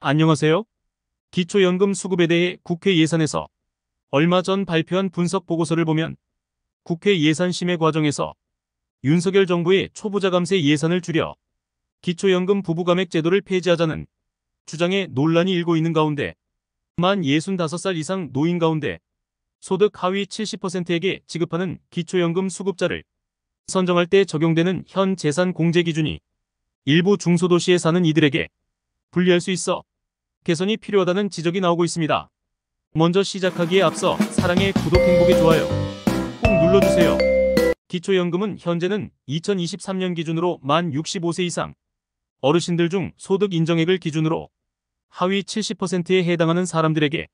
안녕하세요. 기초연금 수급에 대해 국회 예산에서 얼마 전 발표한 분석 보고서를 보면 국회 예산 심의 과정에서 윤석열 정부의 초보자 감세 예산을 줄여 기초연금 부부감액 제도를 폐지하자는 주장에 논란이 일고 있는 가운데 만 65살 이상 노인 가운데 소득 하위 70%에게 지급하는 기초연금 수급자를 선정할 때 적용되는 현 재산 공제 기준이 일부 중소도시에 사는 이들에게 불리할 수 있어 개선이 필요하다는 지적이 나오고 있습니다. 먼저 시작하기에 앞서 사랑의 구독 행복의 좋아요 꼭 눌러주세요. 기초연금은 현재는 2023년 기준으로 만 65세 이상 어르신들 중 소득 인정액을 기준으로 하위 70%에 해당하는 사람들에게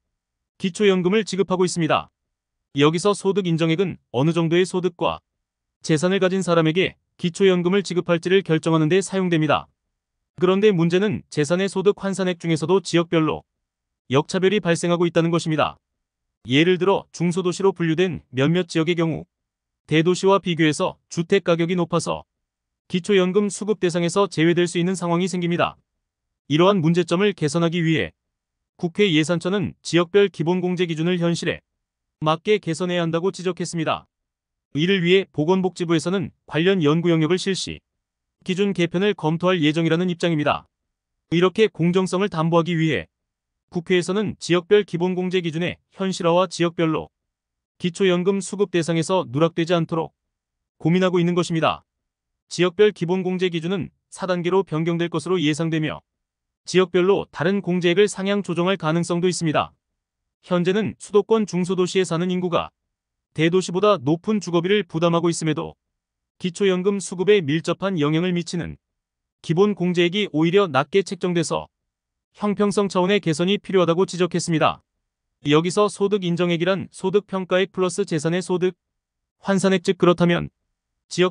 기초연금을 지급하고 있습니다. 여기서 소득 인정액은 어느 정도의 소득과 재산을 가진 사람에게 기초연금을 지급할지를 결정하는 데 사용됩니다. 그런데 문제는 재산의 소득 환산액 중에서도 지역별로 역차별이 발생하고 있다는 것입니다. 예를 들어 중소도시로 분류된 몇몇 지역의 경우 대도시와 비교해서 주택가격이 높아서 기초연금 수급 대상에서 제외될 수 있는 상황이 생깁니다. 이러한 문제점을 개선하기 위해 국회 예산처는 지역별 기본공제 기준을 현실에 맞게 개선해야 한다고 지적했습니다. 이를 위해 보건복지부에서는 관련 연구 영역을 실시 기준 개편을 검토할 예정이라는 입장입니다. 이렇게 공정성을 담보하기 위해 국회에서는 지역별 기본공제 기준의 현실화와 지역별로 기초연금 수급 대상에서 누락되지 않도록 고민하고 있는 것입니다. 지역별 기본공제 기준은 4단계로 변경될 것으로 예상되며 지역별로 다른 공제액을 상향 조정할 가능성도 있습니다. 현재는 수도권 중소도시에 사는 인구가 대도시보다 높은 주거비를 부담하고 있음에도 기초연금 수급에 밀접한 영향을 미치는 기본 공제액이 오히려 낮게 책정돼서 형평성 차원의 개선이 필요하다고 지적했습니다. 여기서 소득 인정액이란 소득 평가액 플러스 재산의 소득 환산액 즉 그렇다면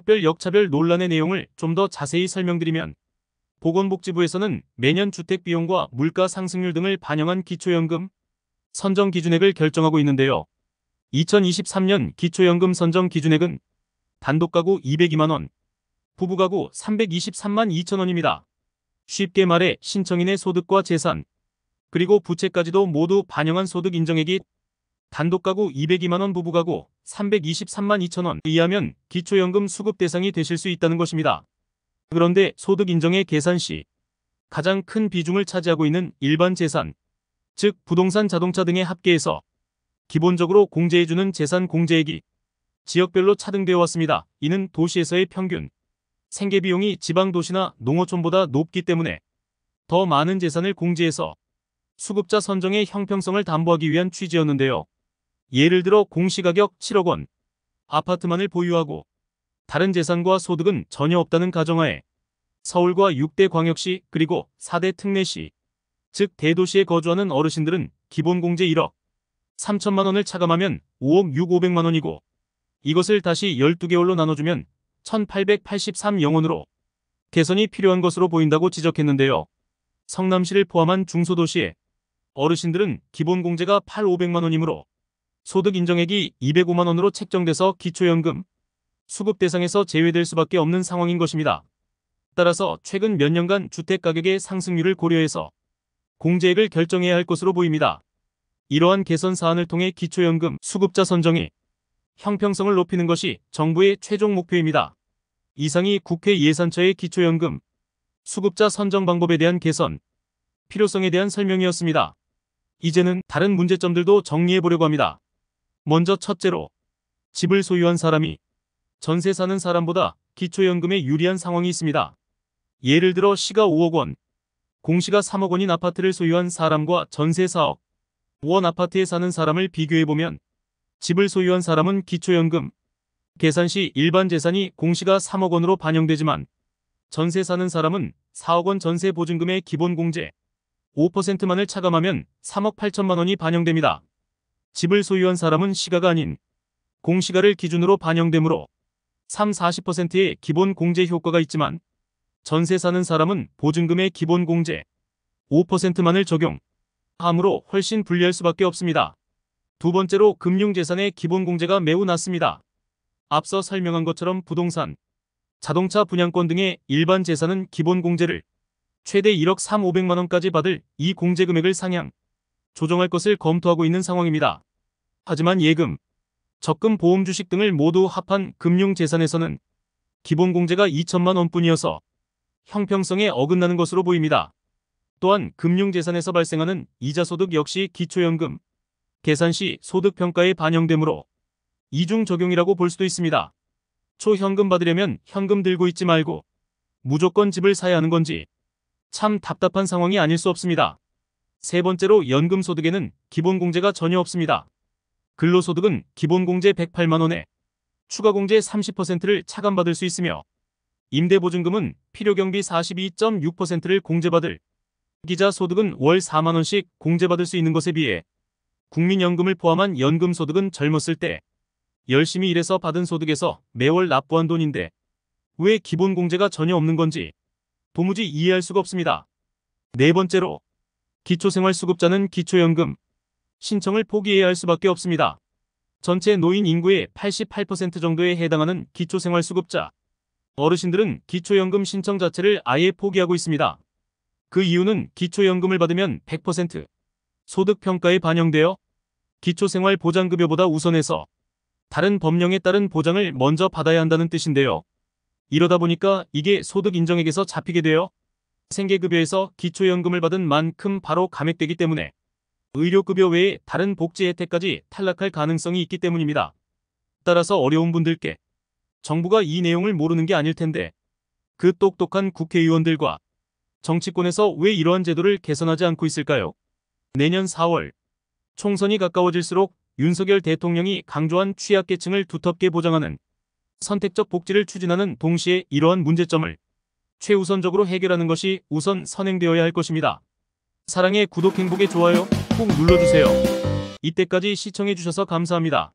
지역별 역차별 논란의 내용을 좀 더 자세히 설명드리면 보건복지부에서는 매년 주택비용과 물가 상승률 등을 반영한 기초연금 선정 기준액을 결정하고 있는데요. 2023년 기초연금 선정 기준액은 단독 가구 202만원, 부부 가구 323만 2천원입니다. 쉽게 말해 신청인의 소득과 재산, 그리고 부채까지도 모두 반영한 소득 인정액이 단독 가구 202만원 부부 가구 323만 2천원 의하면 기초연금 수급 대상이 되실 수 있다는 것입니다. 그런데 소득 인정의 계산 시 가장 큰 비중을 차지하고 있는 일반 재산, 즉 부동산 자동차 등의 합계에서 기본적으로 공제해주는 재산 공제액이 지역별로 차등되어 왔습니다. 이는 도시에서의 평균 생계비용이 지방도시나 농어촌보다 높기 때문에 더 많은 재산을 공제해서 수급자 선정의 형평성을 담보하기 위한 취지였는데요. 예를 들어 공시가격 7억 원, 아파트만을 보유하고 다른 재산과 소득은 전혀 없다는 가정하에 서울과 6대 광역시 그리고 4대 특례시, 즉 대도시에 거주하는 어르신들은 기본공제 1억, 3천만 원을 차감하면 5억 6,500만 원이고 이것을 다시 12개월로 나눠주면 1883영원으로 개선이 필요한 것으로 보인다고 지적했는데요. 성남시를 포함한 중소도시에 어르신들은 기본공제가 8 500만원이므로 소득 인정액이 205만원으로 책정돼서 기초연금, 수급 대상에서 제외될 수밖에 없는 상황인 것입니다. 따라서 최근 몇 년간 주택가격의 상승률을 고려해서 공제액을 결정해야 할 것으로 보입니다. 이러한 개선 사안을 통해 기초연금 수급자 선정이 형평성을 높이는 것이 정부의 최종 목표입니다. 이상이 국회 예산처의 기초연금, 수급자 선정 방법에 대한 개선, 필요성에 대한 설명이었습니다. 이제는 다른 문제점들도 정리해 보려고 합니다. 먼저 첫째로 집을 소유한 사람이 전세 사는 사람보다 기초연금에 유리한 상황이 있습니다. 예를 들어 시가 5억 원, 공시가 3억 원인 아파트를 소유한 사람과 전세 4억 원 아파트에 사는 사람을 비교해보면 집을 소유한 사람은 기초연금, 계산 시 일반 재산이 공시가 3억 원으로 반영되지만 전세 사는 사람은 4억 원 전세 보증금의 기본 공제 5%만을 차감하면 3억 8천만 원이 반영됩니다. 집을 소유한 사람은 시가가 아닌 공시가를 기준으로 반영되므로 3, 40%의 기본 공제 효과가 있지만 전세 사는 사람은 보증금의 기본 공제 5%만을 적용 함으로 훨씬 불리할 수밖에 없습니다. 두 번째로 금융재산의 기본공제가 매우 낮습니다. 앞서 설명한 것처럼 부동산, 자동차 분양권 등의 일반 재산은 기본공제를 최대 1억 3 5 0 0만원까지 받을 이 공제금액을 상향, 조정할 것을 검토하고 있는 상황입니다. 하지만 예금, 적금 보험 주식 등을 모두 합한 금융재산에서는 기본공제가 2천만 원뿐이어서 형평성에 어긋나는 것으로 보입니다. 또한 금융재산에서 발생하는 이자소득 역시 기초연금, 계산 시 소득평가에 반영되므로 이중 적용이라고 볼 수도 있습니다. 초현금 받으려면 현금 들고 있지 말고 무조건 집을 사야 하는 건지 참 답답한 상황이 아닐 수 없습니다. 세 번째로 연금소득에는 기본공제가 전혀 없습니다. 근로소득은 기본공제 108만원에 추가공제 30%를 차감받을 수 있으며 임대보증금은 필요경비 42.6%를 공제받을 기자 소득은 월 4만원씩 공제받을 수 있는 것에 비해 국민연금을 포함한 연금소득은 젊었을 때 열심히 일해서 받은 소득에서 매월 납부한 돈인데 왜 기본공제가 전혀 없는 건지 도무지 이해할 수가 없습니다. 네 번째로 기초생활수급자는 기초연금 신청을 포기해야 할 수밖에 없습니다. 전체 노인 인구의 88% 정도에 해당하는 기초생활수급자 어르신들은 기초연금 신청 자체를 아예 포기하고 있습니다. 그 이유는 기초연금을 받으면 100% 소득평가에 반영되어 기초생활 보장급여보다 우선해서 다른 법령에 따른 보장을 먼저 받아야 한다는 뜻인데요. 이러다 보니까 이게 소득 인정액에서 잡히게 되어 생계급여에서 기초연금을 받은 만큼 바로 감액되기 때문에 의료급여 외에 다른 복지 혜택까지 탈락할 가능성이 있기 때문입니다. 따라서 어려운 분들께 정부가 이 내용을 모르는 게 아닐 텐데 그 똑똑한 국회의원들과 정치권에서 왜 이러한 제도를 개선하지 않고 있을까요? 내년 4월 총선이 가까워질수록 윤석열 대통령이 강조한 취약계층을 두텁게 보장하는 선택적 복지를 추진하는 동시에 이러한 문제점을 최우선적으로 해결하는 것이 우선 선행되어야 할 것입니다. 사랑의 구독 행복의 좋아요 꼭 눌러주세요. 이때까지 시청해주셔서 감사합니다.